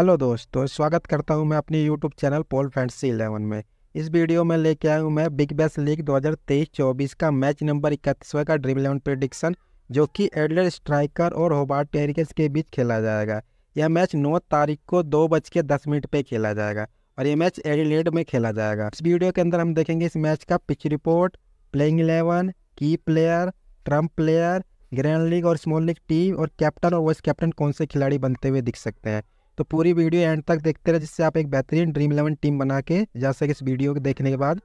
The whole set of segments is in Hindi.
हेलो दोस्तों तो स्वागत करता हूं मैं अपने यूट्यूब चैनल पोल फैंटसी इलेवन में इस वीडियो में लेके आया हूं मैं बिग बैस लीग 2023-24 का मैच नंबर इकतीसवें का ड्रीम इलेवन प्रेडिक्शन जो कि एडलर स्ट्राइकर और होबार्ट टेरिकस के बीच खेला जाएगा यह मैच नौ तारीख को दो बज के दस मिनट पर खेला जाएगा और यह मैच एडिलेड में खेला जाएगा इस वीडियो के अंदर हम देखेंगे इस मैच का पिच रिपोर्ट प्लेइंग इलेवन की player trump player grand league और स्मॉल लीग टीम और कैप्टन और वाइस कैप्टन कौन से खिलाड़ी बनते हुए दिख सकते हैं तो पूरी वीडियो एंड तक देखते रहे जिससे आप एक बेहतरीन ड्रीम इलेवन टीम बना के जा सके इस वीडियो को देखने के बाद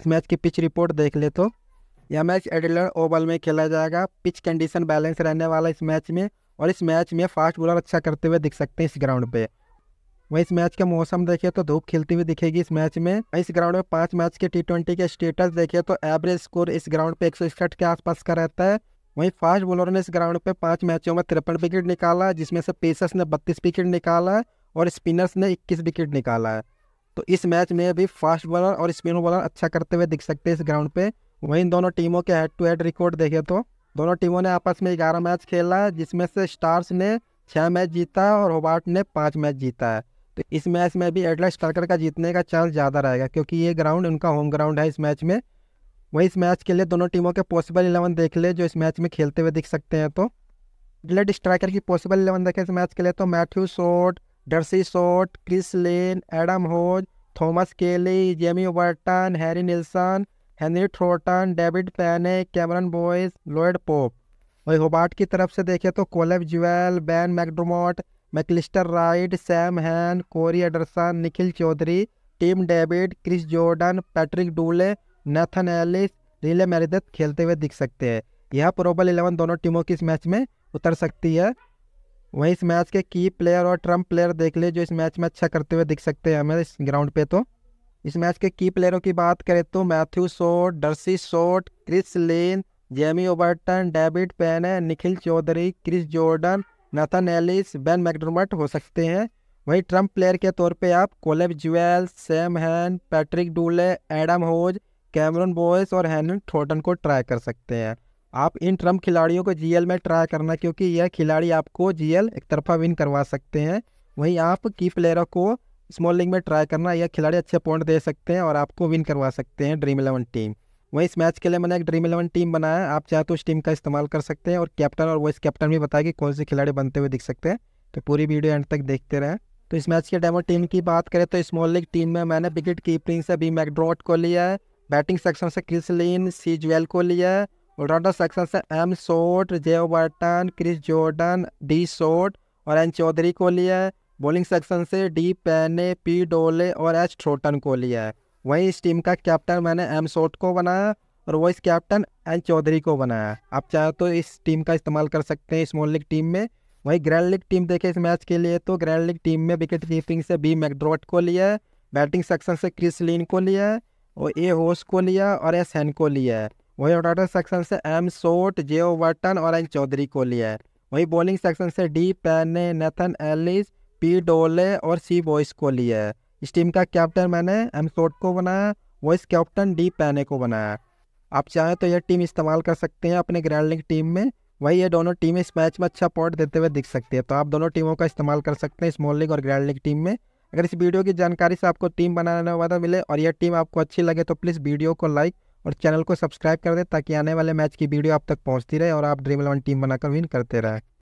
इस मैच की पिच रिपोर्ट देख ले तो यह मैच एडिलर ओवल में खेला जाएगा पिच कंडीशन बैलेंस रहने वाला इस मैच में और इस मैच में फास्ट बॉलर अच्छा करते हुए दिख सकते हैं इस ग्राउंड पे वहीं इस मैच का मौसम देखिए तो धूप खिलती हुई दिखेगी इस मैच में इस ग्राउंड में पाँच मैच के टी ट्वेंटी के स्टेटस देखिए तो एवरेज स्कोर इस ग्राउंड पे एक के आसपास का रहता है वहीं फास्ट बॉलरों ने इस ग्राउंड पर पाँच मैचों में तिरपन विकेट निकाला जिसमें से पेसर्स ने बत्तीस विकेट निकाला और स्पिनर्स ने इक्कीस विकेट निकाला तो इस मैच में भी फास्ट बॉलर और स्पिन बॉलर अच्छा करते हुए दिख सकते हैं इस ग्राउंड पे वहीं दोनों टीमों के हेड टू हेड रिकॉर्ड देखे तो दोनों टीमों ने आपस में ग्यारह मैच खेला जिसमें से स्टार्स ने छः मैच जीता और होबार्ट ने पाँच मैच जीता है तो इस मैच में भी एडला स्टार्कर का जीतने का चांस ज़्यादा रहेगा क्योंकि ये ग्राउंड उनका होम ग्राउंड है इस मैच में वही इस मैच के लिए दोनों टीमों के पॉसिबल इलेवन देख ले जो इस मैच में खेलते हुए दिख सकते हैं तो डिलेट स्ट्राइकर की पॉसिबल इलेवन देखें इस मैच के लिए तो Matthew Short D'Arcy Short Chris Lynn Adam Hose Thomas Kelly Jamie Overton Harry Nielsen Henry Thornton David Payne Cameron Boyce Lloyd Pope वही होबार्ट की तरफ से देखें तो Caleb Jewell Ben McDermott Macalister Wright Sam Hain Corey Anderson Nikhil Chaudhary Tim David Chris Jordan Patrick Dooley Nathan Ellis Riley Meredith खेलते हुए दिख सकते हैं यह प्रोबल इलेवन दोनों टीमों की इस मैच में उतर सकती है वहीं इस मैच के की प्लेयर और ट्रम्प प्लेयर देख ले जो इस मैच में अच्छा करते हुए दिख सकते हैं हमें इस ग्राउंड पे तो इस मैच के की प्लेयरों की बात करें तो Matthew Short D'Arcy Short Chris Lynn Jamie Overton David Payne Nikhil Chaudhary Chris Jordan Nathan Ellis Ben McDermott हो सकते हैं वहीं ट्रम्प प्लेयर के तौर पर आप Caleb Jewell Sam Hain Patrick Dooley Adam Hose Cameron Boyce और हैनन थोटन को ट्राई कर सकते हैं आप इन ट्रम्प खिलाड़ियों को जीएल में ट्राई करना क्योंकि यह खिलाड़ी आपको जीएल एक तरफा विन करवा सकते हैं वहीं आप की प्लेयरों को स्मॉल लीग में ट्राई करना यह खिलाड़ी अच्छे पॉइंट दे सकते हैं और आपको विन करवा सकते हैं ड्रीम इलेवन टीम वहीं इस मैच के लिए मैंने एक ड्रीम इलेवन टीम बनाया आप चाहे तो उस टीम का इस्तेमाल कर सकते हैं और कैप्टन और वाइस कैप्टन भी बताया कि कौन से खिलाड़ी बनते हुए दिख सकते हैं तो पूरी वीडियो एंड तक देखते रहें तो इस मैच के डेमो टीम की बात करें तो स्मॉल लीग टीम में मैंने विकेट कीपिंग से बी मैकड्रॉट को लिया है बैटिंग सेक्शन से क्रिस लिन ज्वेल को लिया है ऑलराउंडर सेक्शन से M Short J Burton Chris Jordan D Short और एन चौधरी को लिया है बॉलिंग सेक्शन से डी पैने पी डोले और एच थ्रोटन को लिया है वहीं इस टीम का कैप्टन मैंने एम शोट को बनाया और वाइस कैप्टन एन चौधरी को बनाया आप चाहे तो इस टीम का इस्तेमाल कर सकते हैं स्मॉल लीग टीम में वहीं ग्रैंड लीग टीम देखे इस मैच के लिए तो ग्रैंड लीग टीम में विकेट कीपिंग से बी मैकड्रोट को लिया है बैटिंग सेक्शन से क्रिस लिन को लिया है और ए होस को लिया और एस सैन को लिया है वही ऑलराउंडर सेक्शन से M Short J Overton और एन चौधरी को लिया है वही बॉलिंग सेक्शन से D Payne Nathan Ellis P Dooley और सी बॉइस को लिया है इस टीम का कैप्टन मैंने एम सोट को बनाया वॉइस कैप्टन डी पैने को बनाया आप चाहें तो यह टीम इस्तेमाल कर सकते हैं अपने ग्रैंड लीग टीम में वही ये दोनों टीमें इस मैच में अच्छा पॉइंट देते हुए दिख सकती है तो आप दोनों टीमों का इस्तेमाल कर सकते हैं स्मॉल लीग और ग्रैंड लीग टीम में अगर इस वीडियो की जानकारी से आपको टीम बनाने में मदद मिले और यह टीम आपको अच्छी लगे तो प्लीज़ वीडियो को लाइक और चैनल को सब्सक्राइब कर दें ताकि आने वाले मैच की वीडियो आप तक पहुंचती रहे और आप ड्रीम इलेवन टीम बनाकर विन करते रहें